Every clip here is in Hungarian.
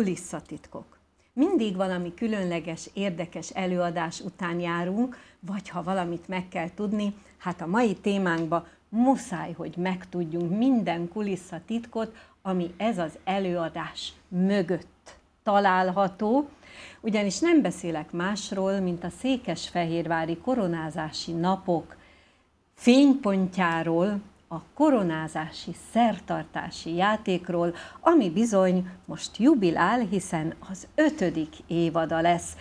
kulisszatitkok. Mindig valami különleges, érdekes előadás után járunk, vagy ha valamit meg kell tudni, hát a mai témánkba muszáj, hogy megtudjunk minden kulisszatitkot, ami ez az előadás mögött található, ugyanis nem beszélek másról, mint a székesfehérvári koronázási napok fénypontjáról, a koronázási, szertartási játékról, ami bizony most jubilál, hiszen az ötödik évada lesz.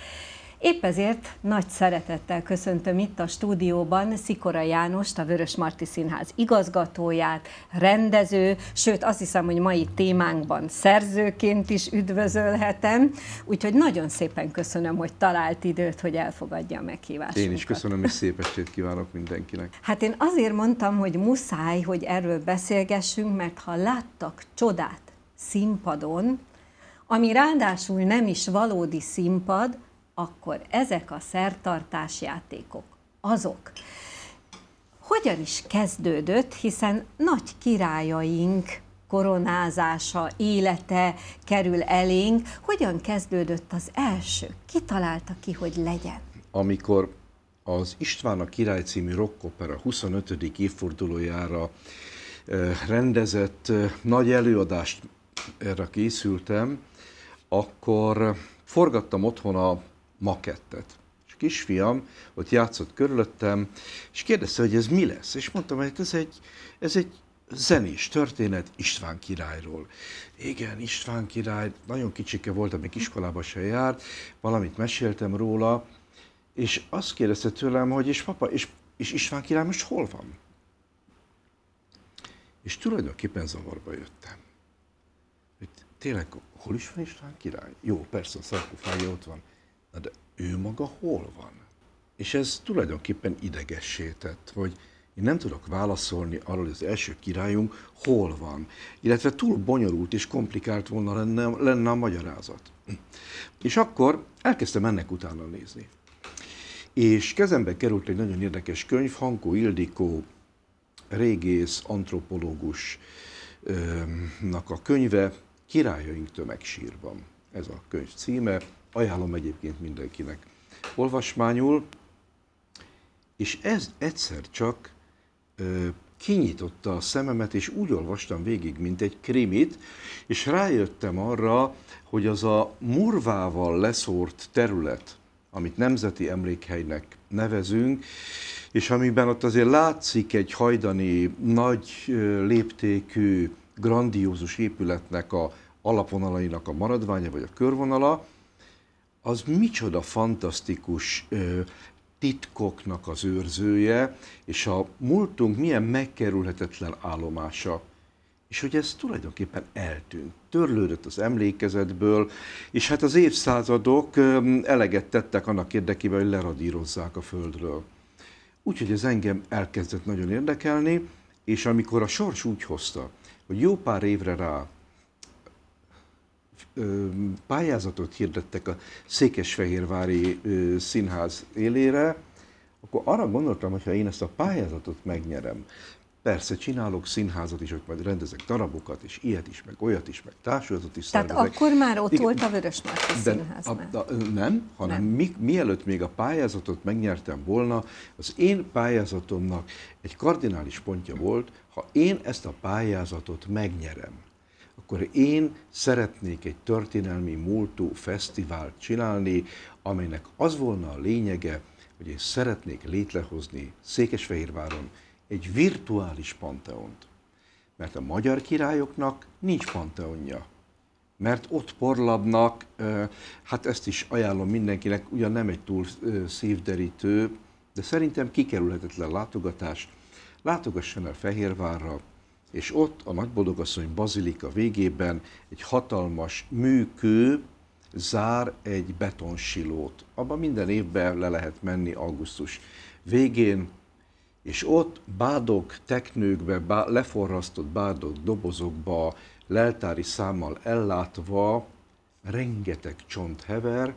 Épp ezért nagy szeretettel köszöntöm itt a stúdióban Szikora Jánost, a Vörös Marti Színház igazgatóját, rendező, sőt azt hiszem, hogy mai témánkban szerzőként is üdvözölhetem, úgyhogy nagyon szépen köszönöm, hogy talált időt, hogy elfogadja a meghívást. Én is köszönöm, és szép estét kívánok mindenkinek. Hát én azért mondtam, hogy muszáj, hogy erről beszélgessünk, mert ha láttak csodát színpadon, ami ráadásul nem is valódi színpad, akkor ezek a szertartás játékok azok. Hogyan is kezdődött, hiszen nagy királyaink koronázása, élete kerül elénk, hogyan kezdődött az első? Ki találta ki, hogy legyen? Amikor az István a király című rockopera 25. évfordulójára eh, rendezett eh, nagy előadást erre készültem, akkor forgattam otthon a makettet. És kisfiam ott játszott körülöttem, és kérdezte, hogy ez mi lesz. És mondtam, hogy hát ez egy, ez egy zenés történet István királyról. Igen, István király, nagyon kicsike voltam, még iskolába se járt, valamit meséltem róla, és azt kérdezte tőlem, hogy és papa, és, és István király most hol van? És tulajdonképpen zavarba jöttem. Hogy tényleg, hol is van István király? Jó, persze, a sarkofágja ott van. Na de ő maga hol van? És ez tulajdonképpen idegesített, hogy én nem tudok válaszolni arról, hogy az első királyunk hol van, illetve túl bonyolult és komplikált volna lenne, lenne a magyarázat. És akkor elkezdtem ennek utána nézni. És kezembe került egy nagyon érdekes könyv, Hankó Ildikó, régész, antropológusnak a könyve, Királyaink tömegsírban. Ez a könyv címe, ajánlom egyébként mindenkinek. Olvasmányul, és ez egyszer csak ö, kinyitotta a szememet, és úgy olvastam végig, mint egy krimit, és rájöttem arra, hogy az a murvával leszórt terület, amit nemzeti emlékhelynek nevezünk, és amiben ott azért látszik egy hajdani nagy léptékű, grandiózus épületnek a alapvonalainak a maradványa, vagy a körvonala, az micsoda fantasztikus ö, titkoknak az őrzője, és a múltunk milyen megkerülhetetlen állomása. És hogy ez tulajdonképpen eltűnt, törlődött az emlékezetből, és hát az évszázadok eleget tettek annak érdekében, hogy leradírozzák a Földről. Úgyhogy ez engem elkezdett nagyon érdekelni, és amikor a sors úgy hozta, hogy jó pár évre rá pályázatot hirdettek a Székesfehérvári színház élére, akkor arra gondoltam, hogy ha én ezt a pályázatot megnyerem, persze csinálok színházat is, hogy majd rendezek darabokat, és ilyet is, meg olyat is, meg társulatot is Tehát szervezek. akkor már ott Igen, volt a Vörös Marti Színház a, a, Nem, hanem nem. Mi, mielőtt még a pályázatot megnyertem volna, az én pályázatomnak egy kardinális pontja volt, ha én ezt a pályázatot megnyerem, akkor én szeretnék egy történelmi múltú fesztivált csinálni, amelynek az volna a lényege, hogy én szeretnék létrehozni Székesfehérváron egy virtuális panteont. Mert a magyar királyoknak nincs panteonja. Mert ott porlabnak, hát ezt is ajánlom mindenkinek, ugyan nem egy túl szívderítő, de szerintem kikerülhetetlen látogatás. Látogasson el Fehérvárra, és ott a nagyboldogasszony bazilika végében egy hatalmas műkő zár egy betonsilót. Abban minden évben le lehet menni augusztus végén, és ott bádok, teknőkbe, bá, leforrasztott bádok, dobozokba, leltári számmal ellátva rengeteg csont hever,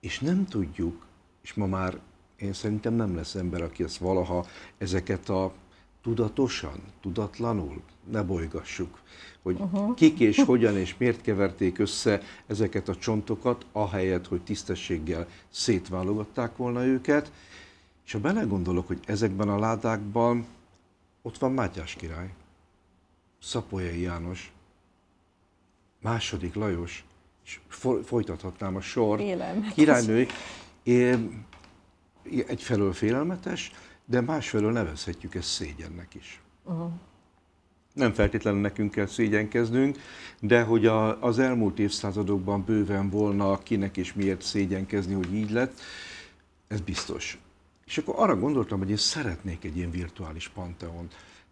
és nem tudjuk, és ma már én szerintem nem lesz ember, aki ezt valaha ezeket a tudatosan, tudatlanul ne bolygassuk, hogy uh-huh. kik és hogyan és miért keverték össze ezeket a csontokat, ahelyett, hogy tisztességgel szétválogatták volna őket. És ha belegondolok, hogy ezekben a ládákban ott van Mátyás király, Szapolyai János, második Lajos, és folytathatnám a sor. királynői, egyfelől félelmetes, de másfelől nevezhetjük ezt szégyennek is. Uh-huh. Nem feltétlenül nekünk kell szégyenkeznünk, de hogy a, az elmúlt évszázadokban bőven volna kinek és miért szégyenkezni, hogy így lett, ez biztos. És akkor arra gondoltam, hogy én szeretnék egy ilyen virtuális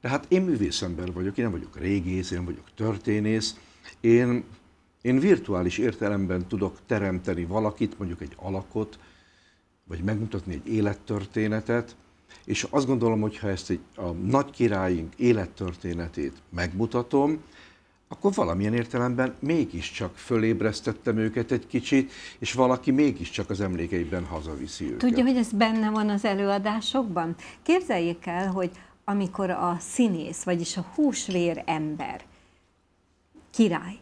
De hát én művészember vagyok, én nem vagyok régész, én vagyok történész, én, én virtuális értelemben tudok teremteni valakit, mondjuk egy alakot, vagy megmutatni egy élettörténetet, és azt gondolom, hogy ha ezt egy, a nagy királyunk élettörténetét megmutatom, akkor valamilyen értelemben mégiscsak fölébresztettem őket egy kicsit, és valaki mégiscsak az emlékeiben hazaviszi őket. Tudja, hogy ez benne van az előadásokban? Képzeljék el, hogy amikor a színész, vagyis a húsvér ember, király,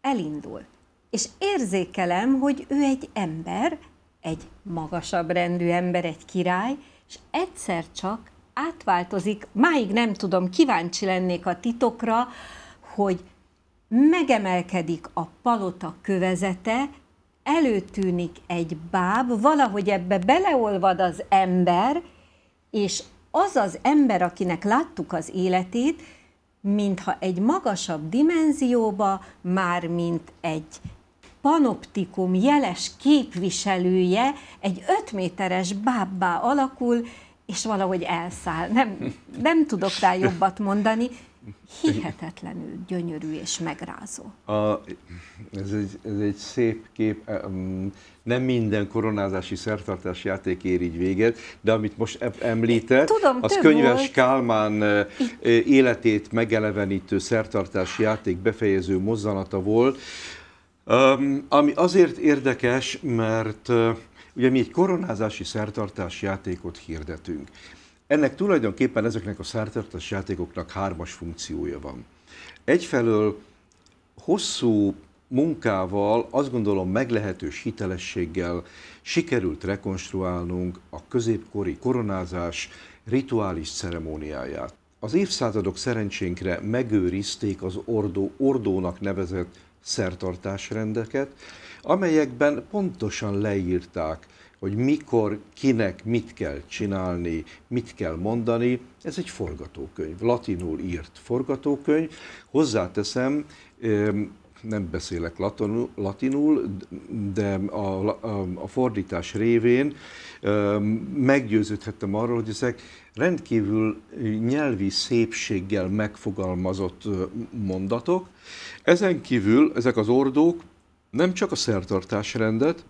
elindul, és érzékelem, hogy ő egy ember, egy magasabb rendű ember, egy király, és egyszer csak átváltozik, máig nem tudom, kíváncsi lennék a titokra, hogy megemelkedik a palota kövezete, előtűnik egy báb, valahogy ebbe beleolvad az ember, és az az ember, akinek láttuk az életét, mintha egy magasabb dimenzióba, már mint egy panoptikum jeles képviselője egy ötméteres bábbá alakul, és valahogy elszáll. Nem, nem tudok rá jobbat mondani, hihetetlenül gyönyörű és megrázó. A, ez, egy, ez egy szép kép, nem minden koronázási szertartás játék ér így véget, de amit most említett, Tudom, az könyves volt. Kálmán életét megelevenítő szertartás játék befejező mozzanata volt, ami azért érdekes, mert ugye mi egy koronázási szertartás játékot hirdetünk. Ennek tulajdonképpen ezeknek a szertartás játékoknak hármas funkciója van. Egyfelől hosszú munkával, azt gondolom meglehetős hitelességgel sikerült rekonstruálnunk a középkori koronázás rituális ceremóniáját. Az évszázadok szerencsénkre megőrizték az ordó, ordónak nevezett szertartásrendeket, amelyekben pontosan leírták, hogy mikor, kinek mit kell csinálni, mit kell mondani. Ez egy forgatókönyv, latinul írt forgatókönyv. Hozzáteszem, nem beszélek latinul, de a, a, a fordítás révén meggyőződhettem arról, hogy ezek rendkívül nyelvi szépséggel megfogalmazott mondatok. Ezen kívül ezek az ordók nem csak a szertartásrendet,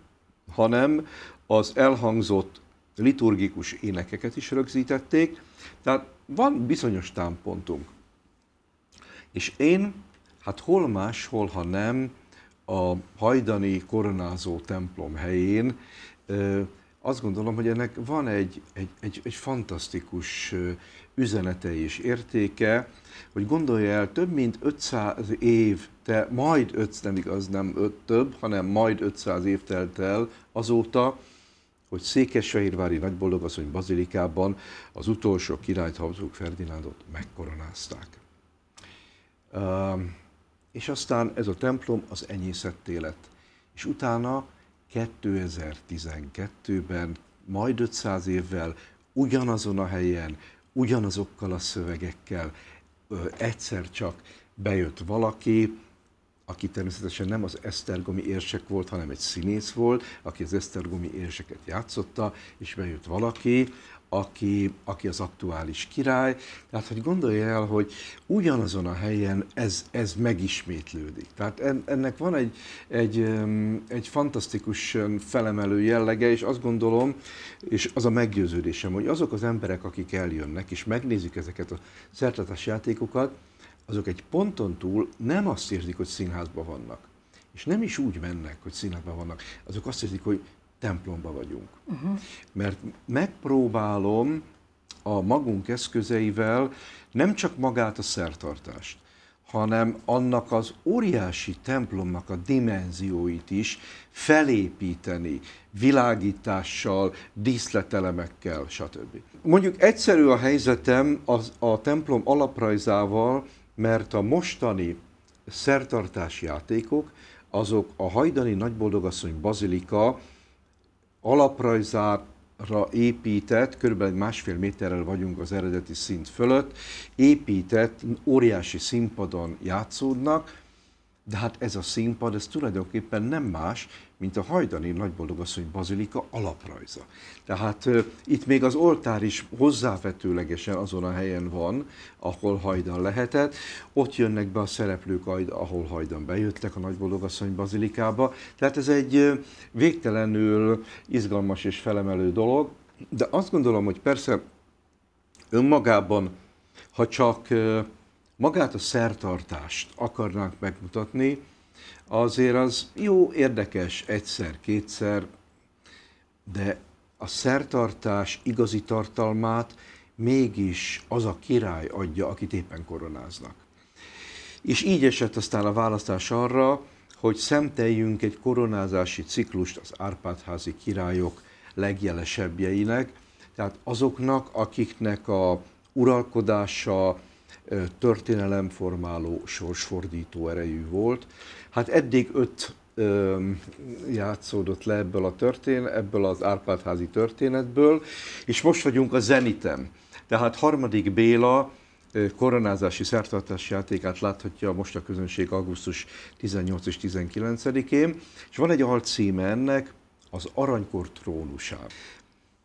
hanem az elhangzott liturgikus énekeket is rögzítették, tehát van bizonyos támpontunk. És én hát hol más, hol ha nem, a hajdani koronázó templom helyén, azt gondolom, hogy ennek van egy, egy, egy, egy fantasztikus üzenete és értéke, hogy gondolj el, több mint 500 év, te majd 5, nem igaz, nem 5 több, hanem majd 500 év telt el azóta, hogy Székesfehérvári Nagyboldogasszony Bazilikában az utolsó királyt Habsburg Ferdinándot megkoronázták és aztán ez a templom az enyészetté lett. És utána 2012-ben, majd 500 évvel, ugyanazon a helyen, ugyanazokkal a szövegekkel ö, egyszer csak bejött valaki, aki természetesen nem az Esztergomi érsek volt, hanem egy színész volt, aki az Esztergomi érseket játszotta, és bejött valaki, aki, aki az aktuális király. Tehát, hogy gondolja el, hogy ugyanazon a helyen ez, ez megismétlődik. Tehát en, ennek van egy, egy, egy fantasztikus felemelő jellege, és azt gondolom, és az a meggyőződésem, hogy azok az emberek, akik eljönnek, és megnézik ezeket a szertetes játékokat, azok egy ponton túl nem azt érzik, hogy színházban vannak. És nem is úgy mennek, hogy színházban vannak. Azok azt érzik, hogy templomba vagyunk. Uh-huh. Mert megpróbálom a magunk eszközeivel nem csak magát a szertartást, hanem annak az óriási templomnak a dimenzióit is felépíteni világítással, díszletelemekkel, stb. Mondjuk egyszerű a helyzetem az, a templom alaprajzával, mert a mostani szertartás játékok, azok a hajdani nagyboldogasszony bazilika alaprajzára épített, körülbelül másfél méterrel vagyunk az eredeti szint fölött, épített, óriási színpadon játszódnak, de hát ez a színpad, ez tulajdonképpen nem más, mint a hajdani nagyboldogasszony bazilika alaprajza. Tehát uh, itt még az oltár is hozzávetőlegesen azon a helyen van, ahol hajdan lehetett. Ott jönnek be a szereplők, ahol hajdan bejöttek a nagyboldogasszony bazilikába. Tehát ez egy uh, végtelenül izgalmas és felemelő dolog, de azt gondolom, hogy persze önmagában, ha csak uh, magát a szertartást akarnánk megmutatni, azért az jó, érdekes egyszer, kétszer, de a szertartás igazi tartalmát mégis az a király adja, akit éppen koronáznak. És így esett aztán a választás arra, hogy szemteljünk egy koronázási ciklust az Árpádházi királyok legjelesebbjeinek, tehát azoknak, akiknek a uralkodása történelemformáló, sorsfordító erejű volt. Hát eddig öt játszódott le ebből, a történ, ebből az Árpádházi történetből, és most vagyunk a Zenitem. Tehát harmadik Béla koronázási szertartás játékát láthatja most a közönség augusztus 18 és 19-én, és van egy alcíme ennek, az Aranykor trónusában.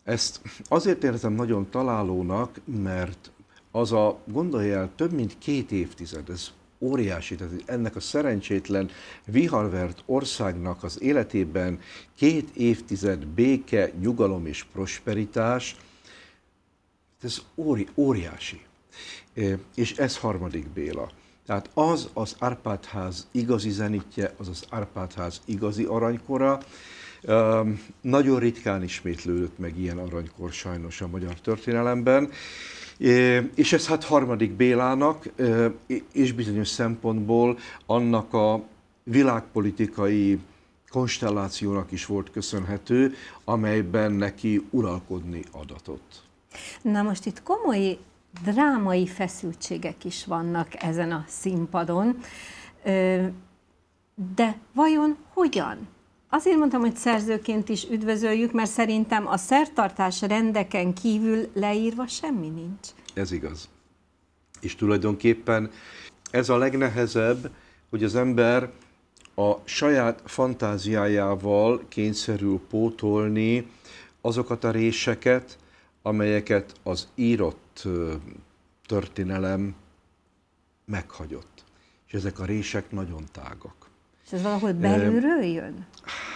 Ezt azért érzem nagyon találónak, mert az a, gondolj el, több mint két évtized, ez óriási, tehát ennek a szerencsétlen viharvert országnak az életében két évtized béke, nyugalom és prosperitás, hát ez óri, óriási. És ez harmadik Béla. Tehát az az Árpádház igazi zenitje, az az Árpádház igazi aranykora. Nagyon ritkán ismétlődött meg ilyen aranykor sajnos a magyar történelemben. És ez hát harmadik Bélának, és bizonyos szempontból annak a világpolitikai konstellációnak is volt köszönhető, amelyben neki uralkodni adatott. Na most itt komoly drámai feszültségek is vannak ezen a színpadon, de vajon hogyan? Azért mondtam, hogy szerzőként is üdvözöljük, mert szerintem a szertartás rendeken kívül leírva semmi nincs. Ez igaz. És tulajdonképpen ez a legnehezebb, hogy az ember a saját fantáziájával kényszerül pótolni azokat a réseket, amelyeket az írott történelem meghagyott. És ezek a rések nagyon tágak. És ez valahol belülről jön?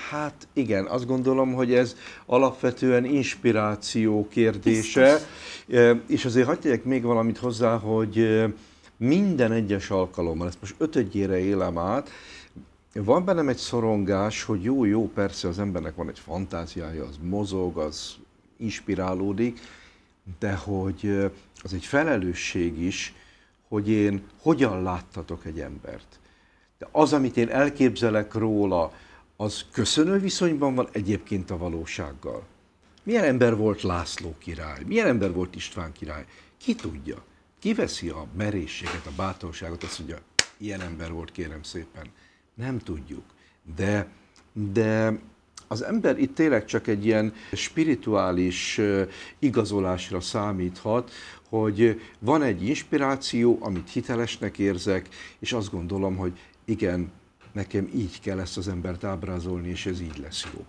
Hát igen, azt gondolom, hogy ez alapvetően inspiráció kérdése, Biztos. és azért hagyják tegyek még valamit hozzá, hogy minden egyes alkalommal, ezt most ötödjére élem át, van bennem egy szorongás, hogy jó, jó, persze az embernek van egy fantáziája, az mozog, az inspirálódik, de hogy az egy felelősség is, hogy én hogyan láttatok egy embert. De az, amit én elképzelek róla, az köszönő viszonyban van egyébként a valósággal. Milyen ember volt László király? Milyen ember volt István király? Ki tudja? Kiveszi a merészséget, a bátorságot, azt mondja, ilyen ember volt, kérem szépen. Nem tudjuk. De, de az ember itt tényleg csak egy ilyen spirituális igazolásra számíthat, hogy van egy inspiráció, amit hitelesnek érzek, és azt gondolom, hogy igen, nekem így kell ezt az embert ábrázolni, és ez így lesz jó.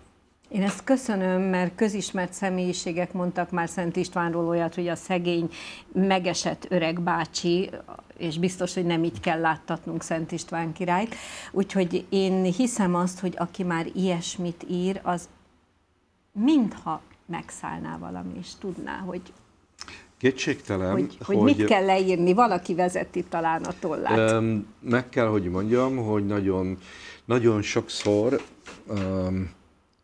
Én ezt köszönöm, mert közismert személyiségek mondtak már Szent Istvánról olyat, hogy a szegény, megesett öreg bácsi, és biztos, hogy nem így kell láttatnunk Szent István királyt. Úgyhogy én hiszem azt, hogy aki már ilyesmit ír, az mintha megszállná valami, és tudná, hogy Kétségtelen, hogy, hogy, hogy mit kell leírni, valaki vezeti talán a tollát. Meg kell, hogy mondjam, hogy nagyon, nagyon sokszor um,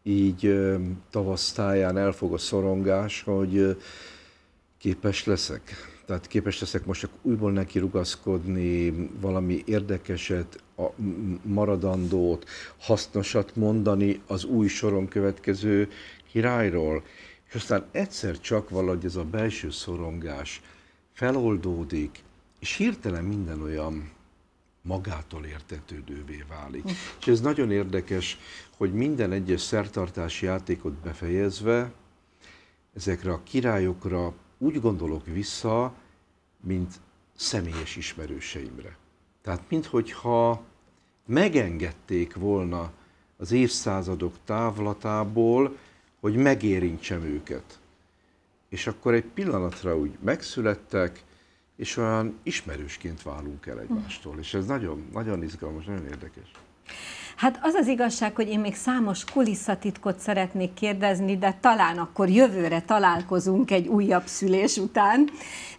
így um, tavasztáján elfog a szorongás, hogy képes leszek. Tehát képes leszek most csak újból neki rugaszkodni, valami érdekeset, a maradandót, hasznosat mondani az új soron következő királyról és aztán egyszer csak valahogy ez a belső szorongás feloldódik, és hirtelen minden olyan magától értetődővé válik. Uh. És ez nagyon érdekes, hogy minden egyes szertartási játékot befejezve, ezekre a királyokra úgy gondolok vissza, mint személyes ismerőseimre. Tehát minthogyha megengedték volna az évszázadok távlatából, hogy megérintsem őket. És akkor egy pillanatra úgy megszülettek, és olyan ismerősként válunk el egymástól. És ez nagyon, nagyon izgalmas, nagyon érdekes. Hát az az igazság, hogy én még számos kulisszatitkot szeretnék kérdezni, de talán akkor jövőre találkozunk egy újabb szülés után.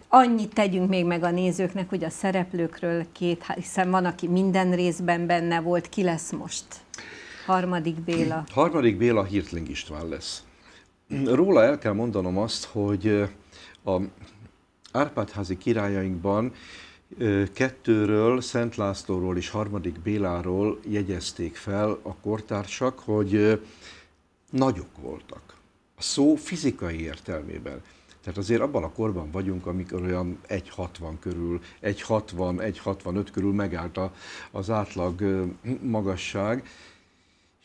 Annyit tegyünk még meg a nézőknek, hogy a szereplőkről két, hiszen van, aki minden részben benne volt, ki lesz most? Harmadik Béla. Hmm. Harmadik Béla Hirtling István lesz. Róla el kell mondanom azt, hogy eh, a Árpádházi királyainkban eh, kettőről, Szent Lászlóról és harmadik Béláról jegyezték fel a kortársak, hogy eh, nagyok voltak. A szó fizikai értelmében. Tehát azért abban a korban vagyunk, amikor olyan 1,60 körül, 1,60, 1,65 körül megállt az átlag magasság,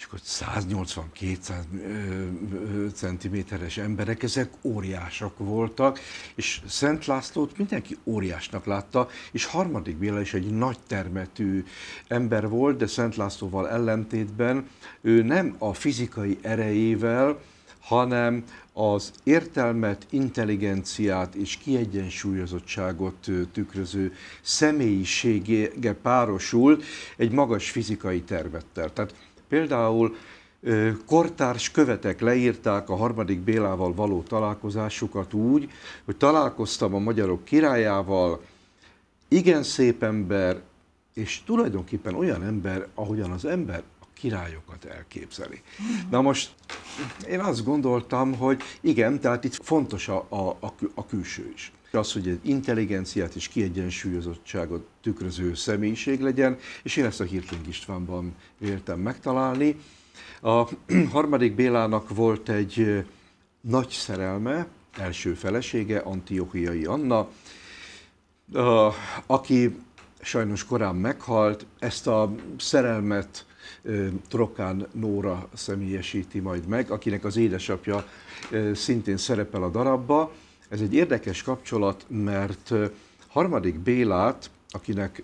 és akkor 180-200 centiméteres emberek, ezek óriások voltak, és Szent Lászlót mindenki óriásnak látta, és harmadik Béla is egy nagy termetű ember volt, de Szent Lászlóval ellentétben ő nem a fizikai erejével, hanem az értelmet, intelligenciát és kiegyensúlyozottságot tükröző személyisége párosul egy magas fizikai tervettel. Tehát Például kortárs követek leírták a harmadik Bélával való találkozásukat úgy, hogy találkoztam a magyarok királyával, igen szép ember, és tulajdonképpen olyan ember, ahogyan az ember a királyokat elképzeli. Na most én azt gondoltam, hogy igen, tehát itt fontos a, a, a, a külső is az, hogy egy intelligenciát és kiegyensúlyozottságot tükröző személyiség legyen, és én ezt a Hirtling Istvánban véltem megtalálni. A harmadik Bélának volt egy nagy szerelme, első felesége, Antiochiai Anna, aki sajnos korán meghalt, ezt a szerelmet Trokán Nóra személyesíti majd meg, akinek az édesapja szintén szerepel a darabba, ez egy érdekes kapcsolat, mert harmadik Bélát, akinek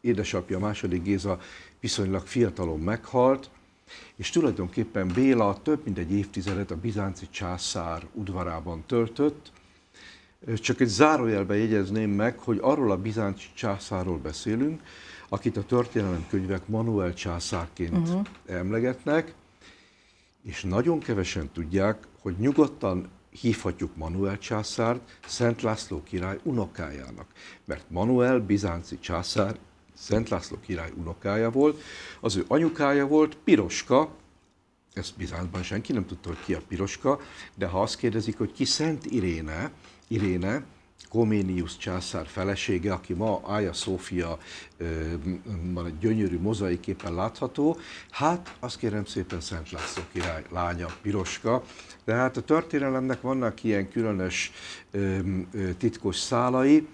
édesapja második Géza viszonylag fiatalon meghalt, és tulajdonképpen Béla több mint egy évtizedet a bizánci császár udvarában töltött. Csak egy zárójelbe jegyezném meg, hogy arról a bizánci császáról beszélünk, akit a történelemkönyvek Manuel császárként uh-huh. emlegetnek, és nagyon kevesen tudják, hogy nyugodtan hívhatjuk Manuel császárt Szent László király unokájának, mert Manuel bizánci császár Szent László király unokája volt, az ő anyukája volt Piroska, ezt Bizántban senki nem tudta, hogy ki a Piroska, de ha azt kérdezik, hogy ki Szent Iréne, Iréne, Koméniusz császár felesége, aki ma Ája Szófia van egy gyönyörű mozaiképpen látható, hát azt kérem szépen Szent László király lánya, Piroska, de hát a történelemnek vannak ilyen különös titkos szálai,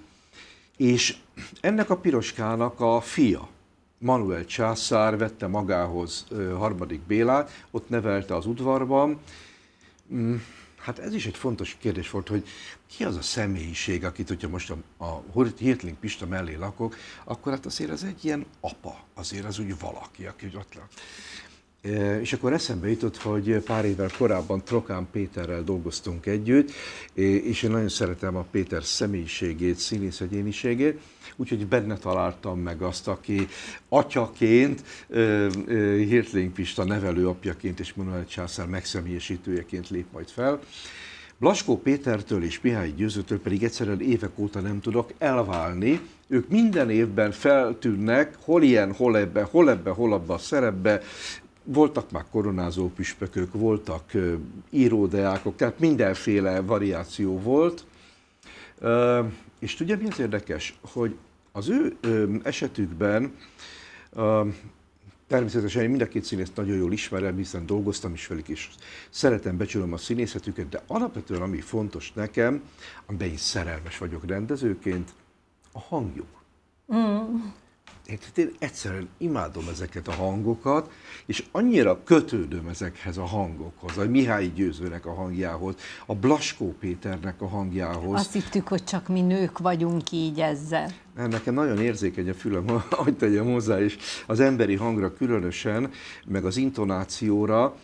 és ennek a piroskának a fia, Manuel császár vette magához harmadik Bélát, ott nevelte az udvarban, mm. Hát ez is egy fontos kérdés volt, hogy ki az a személyiség, akit, hogyha most a, a Hirtling Pista mellé lakok, akkor hát azért az egy ilyen apa, azért az úgy valaki, aki ott lak. Eh, és akkor eszembe jutott, hogy pár évvel korábban Trokán Péterrel dolgoztunk együtt, eh, és én nagyon szeretem a Péter személyiségét, színész egyéniségét, úgyhogy benne találtam meg azt, aki atyaként, eh, Hirtling Pista nevelőapjaként és Manuel Császár megszemélyesítőjeként lép majd fel. Blaskó Pétertől és Mihály Győzőtől pedig egyszerűen évek óta nem tudok elválni. Ők minden évben feltűnnek, hol ilyen, hol ebbe, hol ebbe, hol abba a szerepbe, voltak már koronázó püspökök, voltak íródeákok, tehát mindenféle variáció volt. És tudja, mi az érdekes, hogy az ő esetükben Természetesen én mind a két színészt nagyon jól ismerem, hiszen dolgoztam is velük, és szeretem, becsülöm a színészetüket, de alapvetően ami fontos nekem, amiben én szerelmes vagyok rendezőként, a hangjuk. Mm én egyszerűen imádom ezeket a hangokat, és annyira kötődöm ezekhez a hangokhoz, a Mihály Győzőnek a hangjához, a Blaskó Péternek a hangjához. Azt hittük, hogy csak mi nők vagyunk így ezzel. Mert nekem nagyon érzékeny a fülem, hogy tegyem hozzá, és az emberi hangra különösen, meg az intonációra,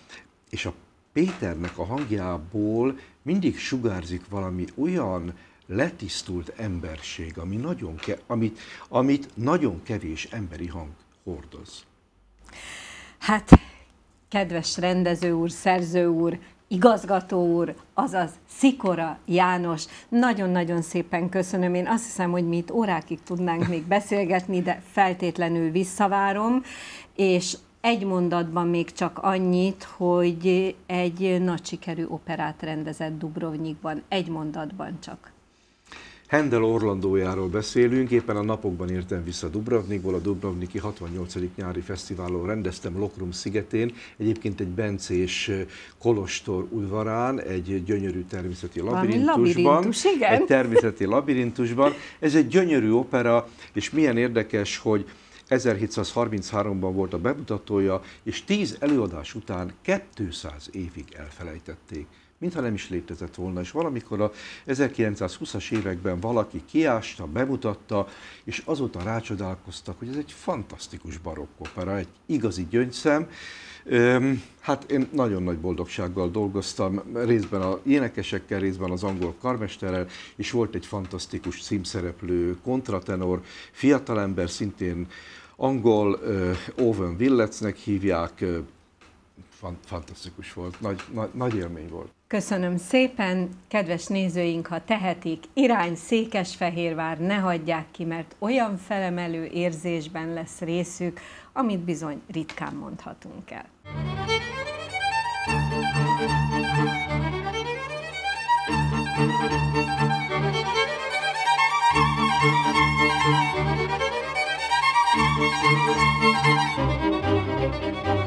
és a Péternek a hangjából mindig sugárzik valami olyan, letisztult emberség, ami nagyon ke- amit, amit nagyon kevés emberi hang hordoz. Hát, kedves rendező úr, szerző úr, igazgató úr, azaz Szikora János. Nagyon-nagyon szépen köszönöm. Én azt hiszem, hogy mi itt órákig tudnánk még beszélgetni, de feltétlenül visszavárom, és egy mondatban még csak annyit, hogy egy nagy sikerű operát rendezett Dubrovnikban. Egy mondatban csak. Hendel Orlandójáról beszélünk, éppen a napokban értem vissza Dubrovnikból, a Dubrovniki 68. nyári fesztiválon rendeztem Lokrum szigetén, egyébként egy bencés kolostor udvarán, egy gyönyörű természeti labirintusban. Labirintus, Egy természeti labirintusban. Ez egy gyönyörű opera, és milyen érdekes, hogy 1733-ban volt a bemutatója, és 10 előadás után 200 évig elfelejtették mintha nem is létezett volna. És valamikor a 1920-as években valaki kiásta, bemutatta, és azóta rácsodálkoztak, hogy ez egy fantasztikus barokk opera, egy igazi gyöngyszem. Hát én nagyon nagy boldogsággal dolgoztam, részben a énekesekkel, részben az angol karmesterrel, és volt egy fantasztikus címszereplő kontratenor, fiatalember, szintén angol, Owen Willetsnek hívják, fantasztikus volt, nagy, nagy, nagy élmény volt. Köszönöm szépen, kedves nézőink, ha tehetik, irány Székesfehérvár, ne hagyják ki, mert olyan felemelő érzésben lesz részük, amit bizony ritkán mondhatunk el. Thank you.